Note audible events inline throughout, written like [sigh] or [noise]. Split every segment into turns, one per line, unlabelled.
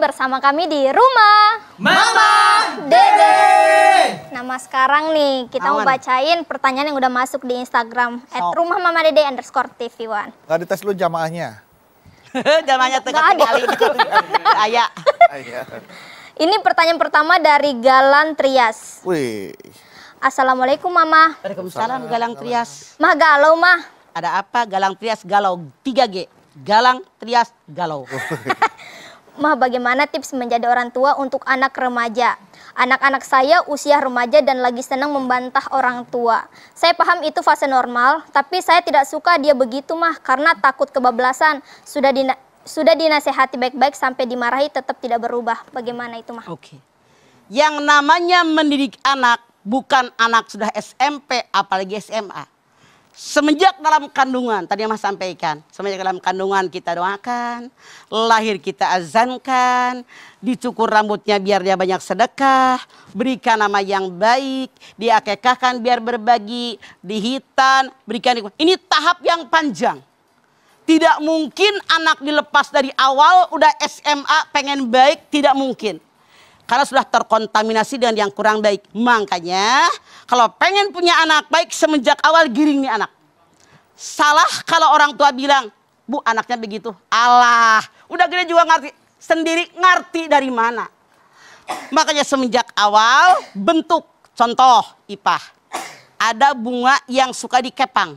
bersama kami di rumah Mama Dede. Nama sekarang nih kita Aman. mau bacain pertanyaan yang udah masuk di Instagram so. rumah Mama Dede underscore TV1. Gak dites lu jamaahnya? [laughs] jamaahnya tegak kali. Aya. Ini pertanyaan pertama dari Galang Trias. Wih. Assalamualaikum Mama. Waalaikumsalam Galang Trias. Mah galau mah. Ada apa Galang Trias galau 3G. Galang Trias galau. [laughs] Mah bagaimana tips menjadi orang tua untuk anak remaja? Anak-anak saya usia remaja dan lagi senang membantah orang tua. Saya paham itu fase normal, tapi saya tidak suka dia begitu mah karena takut kebablasan. Sudah dina sudah dinasehati baik-baik sampai dimarahi tetap tidak berubah. Bagaimana itu mah? Oke. Yang
namanya mendidik anak bukan anak sudah SMP apalagi SMA semenjak dalam kandungan, tadi Mas sampaikan, semenjak dalam kandungan kita doakan, lahir kita azankan, dicukur rambutnya biar dia banyak sedekah, berikan nama yang baik, diakekahkan biar berbagi, dihitan, berikan ini tahap yang panjang. Tidak mungkin anak dilepas dari awal udah SMA pengen baik, tidak mungkin. Karena sudah terkontaminasi dengan yang kurang baik. Makanya kalau pengen punya anak baik semenjak awal giring nih anak. Salah kalau orang tua bilang, bu anaknya begitu. Allah, udah gede juga ngerti. Sendiri ngerti dari mana. Makanya semenjak awal bentuk. Contoh, IPAH. Ada bunga yang suka dikepang.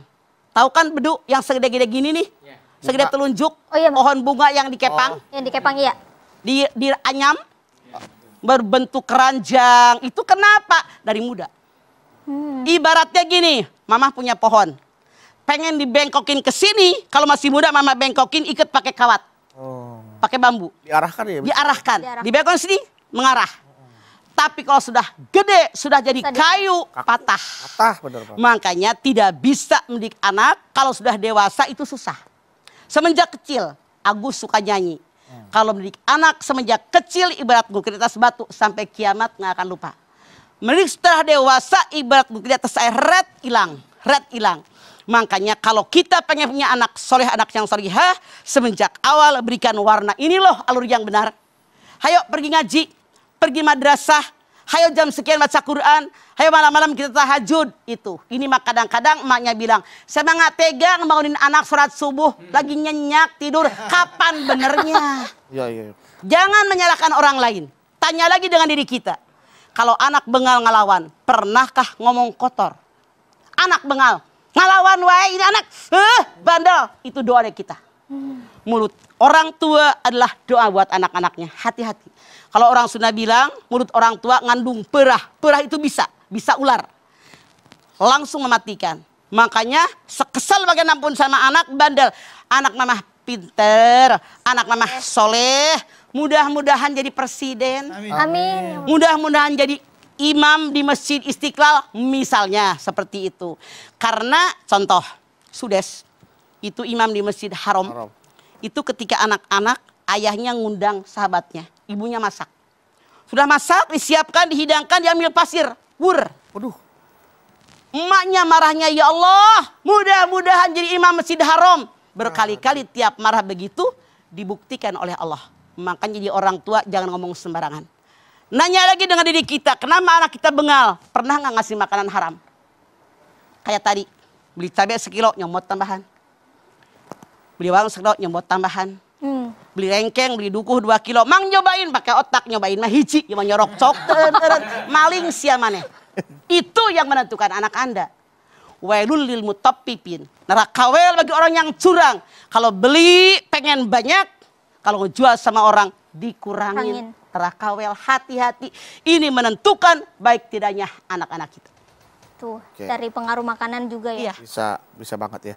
Tahu kan beduk yang segede-gede gini nih? Iya. segede telunjuk oh, iya, pohon bunga yang dikepang. Oh. Yang dikepang iya. Di di anyam berbentuk keranjang. Itu kenapa? Dari muda. Hmm. Ibaratnya gini, mama punya pohon. Pengen dibengkokin ke sini, kalau masih muda mama bengkokin ikut pakai kawat. Oh. Pakai bambu. Diarahkan ya? Diarahkan. Diarahkan. Dibengkokin sini, mengarah. Tapi kalau sudah gede, sudah jadi kayu, Kaku. patah. Patah, benar Pak. Makanya tidak bisa mendidik anak, kalau sudah dewasa itu susah. Semenjak kecil, Agus suka nyanyi. Kalau mendidik anak semenjak kecil ibarat bukit di atas batu sampai kiamat nggak akan lupa. Mendidik setelah dewasa ibarat bukit di atas air red hilang, red hilang. Makanya kalau kita pengen punya anak soleh, anak yang solehah, semenjak awal berikan warna. Ini loh alur yang benar. Hayo pergi ngaji, pergi madrasah, hayo jam sekian baca Quran, hayo malam-malam kita tahajud. Itu. Ini mah kadang-kadang emaknya bilang, saya mah gak tega ngebangunin anak surat subuh, lagi nyenyak tidur, kapan benernya? [laughs] Ya, ya, ya, Jangan menyalahkan orang lain. Tanya lagi dengan diri kita. Kalau anak bengal ngelawan, pernahkah ngomong kotor? Anak bengal, ngelawan wae ini anak, eh, bandel. Itu doanya kita mulut. Orang tua adalah doa buat anak-anaknya. Hati-hati. Kalau orang sunnah bilang mulut orang tua ngandung perah. Perah itu bisa, bisa ular. Langsung mematikan. Makanya sekesal bagaimanapun sama anak bandel. Anak mamah pinter, anak mamah soleh. Mudah-mudahan jadi presiden. Amin. Amin. Mudah-mudahan jadi imam di masjid istiqlal misalnya seperti itu. Karena contoh Sudes itu imam di masjid haram. haram itu ketika anak-anak ayahnya ngundang sahabatnya, ibunya masak. Sudah masak, disiapkan, dihidangkan, diambil pasir. Wur. Waduh. Emaknya marahnya, ya Allah, mudah-mudahan jadi imam masjid haram. Berkali-kali tiap marah begitu dibuktikan oleh Allah. Makanya jadi orang tua jangan ngomong sembarangan. Nanya lagi dengan diri kita, kenapa anak kita bengal? Pernah nggak ngasih makanan haram? Kayak tadi, beli cabai sekilo, nyomot tambahan. Beli warung sedot buat tambahan. Hmm. Beli rengkeng, beli dukuh dua kilo. Mang nyobain pakai otak, nyobain mah hiji. Cuma nyorok cok, maling siapa mana. Itu yang menentukan anak Anda. Wailul lil topipin Neraka wel bagi orang yang curang. Kalau beli pengen banyak, kalau jual sama orang dikurangin. Neraka wel hati-hati. Ini menentukan baik tidaknya anak-anak kita.
Tuh, okay. dari pengaruh makanan juga ya. Iya.
Bisa bisa banget ya.